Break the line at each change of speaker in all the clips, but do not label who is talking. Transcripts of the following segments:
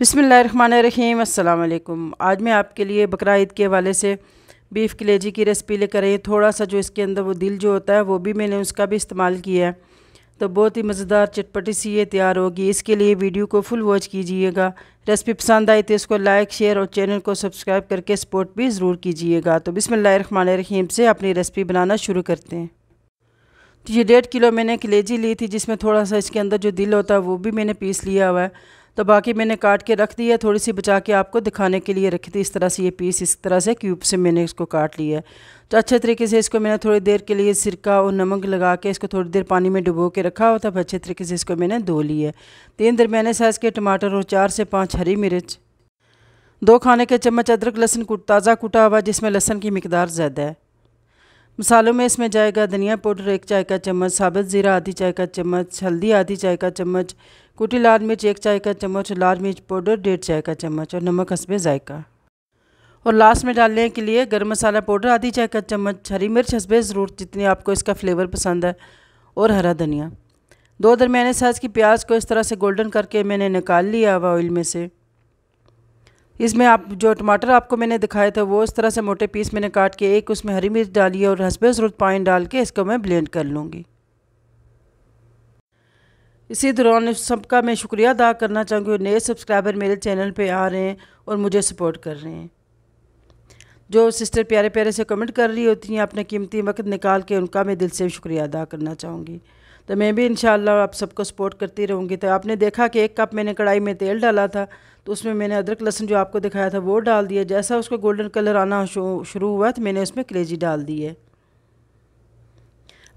बसमीम अल्लाम आज मैं आपके लिए बकरा ईद के हवाले से बीफ़ कलेजी की रेसिपी लेकर आई थोड़ा सा जो इसके अंदर वो दिल जो होता है वो भी मैंने उसका भी इस्तेमाल किया है तो बहुत ही मज़ेदार चटपटी सी ये तैयार होगी इसके लिए वीडियो को फुल वॉच कीजिएगा रेसिपी पसंद आई तो इसको लाइक शेयर और चैनल को सब्सक्राइब करके सपोर्ट भी ज़रूर कीजिएगा तो बसमीम से अपनी रेसिपी बनाना शुरू करते हैं तो ये डेढ़ किलो मैंने कलेजी ली थी जिसमें थोड़ा सा इसके अंदर जो दिल होता है वो भी मैंने पीस लिया हुआ है तो बाकी मैंने काट के रख दिया है थोड़ी सी बचा के आपको दिखाने के लिए रखी थी इस तरह से ये पीस इस तरह से क्यूब से मैंने इसको काट लिया है तो अच्छे तरीके से इसको मैंने थोड़ी देर के लिए सिरका और नमक लगा के इसको थोड़ी देर पानी में डुबो के रखा और तब अच्छे तरीके से इसको मैंने धो लिया है तीन तो दरमियाने साइज़ के टमाटर और चार से पाँच हरी मिर्च दो खाने के चम्मच अदरक लहसुन ताज़ा कुटा हुआ जिसमें लहसन की मकदार ज़्यादा है मसालों में इसमें जाएगा धनिया पाउडर एक चाय का चम्मच साबुत ज़ीरा आधी चाय का चम्मच हल्दी आधी चाय का चम्मच कुटी लाल मिर्च एक चाय का चम्मच लाल मिर्च पाउडर डेढ़ चाय का चम्मच और नमक हंसबे जायका और लास्ट में डालने के लिए गर्म मसाला पाउडर आधी चाय का चम्मच हरी मिर्च हंसबे ज़रूर जितनी आपको इसका फ्लेवर पसंद है और हरा धनिया दो दरमियाने साइज़ की प्याज को इस तरह से गोल्डन करके मैंने निकाल लिया हुआ ऑयल में से इसमें आप जो टमाटर आपको मैंने दिखाए थे वो इस तरह से मोटे पीस मैंने काट के एक उसमें हरी मिर्च डाली और हंसबे ज़रूरत पानी डाल के इसको मैं ब्लेंड कर लूँगी इसी दौरान सबका मैं शुक्रिया अदा करना चाहूँगी और नए सब्सक्राइबर मेरे चैनल पे आ रहे हैं और मुझे सपोर्ट कर रहे हैं जो सिस्टर प्यारे प्यारे से कमेंट कर रही होती हैं अपने कीमती वक्त निकाल के उनका मैं दिल से शुक्रिया अदा करना चाहूँगी तो मैं भी इन आप सबको सपोर्ट करती रहूँगी तो आपने देखा कि एक कप मैंने कढ़ाई में तेल डाला था तो उसमें मैंने अदरक लहसन जो आपको दिखाया था वो डाल दिया जैसा उसका गोल्डन कलर आना शुरू हुआ तो मैंने उसमें क्रेजी डाल दी है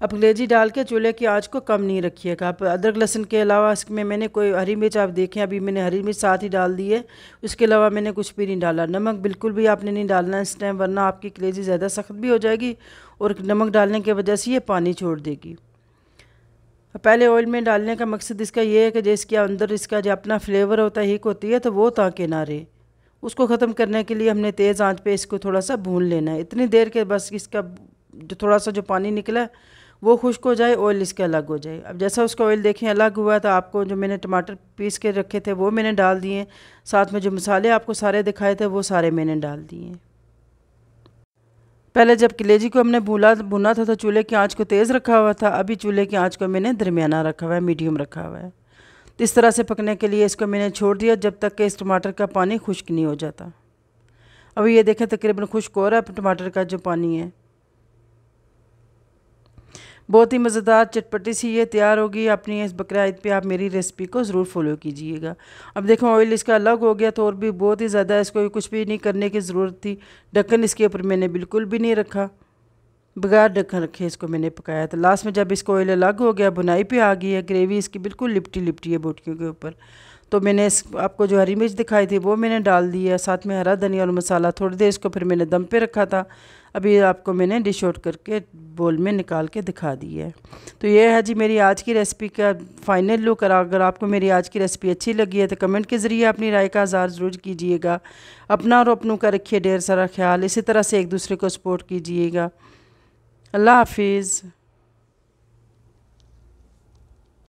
अब क्रेजी डाल के चूल्हे की आँच को कम नहीं रखिएगा आप अदरक लहसन के अलावा इसमें मैंने कोई हरी मिर्च आप देखें अभी मैंने हरी मिर्च साथ ही डाल दी है उसके अलावा मैंने कुछ भी नहीं डाला नमक बिल्कुल भी आपने नहीं डालना इस टाइम वरना आपकी क्रेजी ज़्यादा सख्त भी हो जाएगी और नमक डालने की वजह से ये पानी छोड़ देगी पहले ऑयल में डालने का मकसद इसका ये है कि जिसके अंदर इसका जो अपना फ्लेवर होता है हीक होती है तो वो ताके ना रहे उसको ख़त्म करने के लिए हमने तेज़ आंच पे इसको थोड़ा सा भून लेना है इतनी देर के बस इसका जो थोड़ा सा जो पानी निकला वो खुश्क हो जाए ऑयल इसका अलग हो जाए अब जैसा उसका ऑयल देखें अलग हुआ तो आपको जो मैंने टमाटर पीस के रखे थे वो मैंने डाल दिए साथ में जो मसाले आपको सारे दिखाए थे वो सारे मैंने डाल दिए पहले जब कलेजी को हमने भूला भुना था तो चूल्हे की आंच को तेज़ रखा हुआ था अभी चूल्हे की आंच को मैंने दरमियाना रखा हुआ है मीडियम रखा हुआ है तो इस तरह से पकने के लिए इसको मैंने छोड़ दिया जब तक कि इस टमाटर का पानी खुश्क नहीं हो जाता अब ये देखें तकरीबन खुश्क हो रहा है टमाटर का जो पानी है बहुत ही मज़ेदार चटपटी सी ये तैयार होगी अपनी इस बकर पे आप मेरी रेसिपी को ज़रूर फॉलो कीजिएगा अब देखो ऑयल इसका अलग हो गया तो और भी बहुत ही ज़्यादा इसको कुछ भी नहीं करने की ज़रूरत थी ढक्कन इसके ऊपर मैंने बिल्कुल भी नहीं रखा बगैर ढक्कन रखे इसको मैंने पकाया तो लास्ट में जब इसको ऑयल अलग हो गया बुनाई पर आ गई है ग्रेवी इसकी बिल्कुल लिपटी लिपटी है बोटियों के ऊपर तो मैंने इस आपको जो हरी मिर्च दिखाई थी वो मैंने डाल दी है साथ में हरा धनिया और मसाला थोड़ी देर इसको फिर मैंने दम पे रखा था अभी आपको मैंने डिश आउट करके बोल में निकाल के दिखा दी है तो ये है जी मेरी आज की रेसिपी का फाइनल लुक और अगर आपको मेरी आज की रेसिपी अच्छी लगी है तो कमेंट के ज़रिए अपनी राय का आज़ार ज़रूर कीजिएगा अपना और अपनों का रखिए ढेर सारा ख्याल इसी तरह से एक दूसरे को सपोर्ट कीजिएगा अल्लाह हाफिज़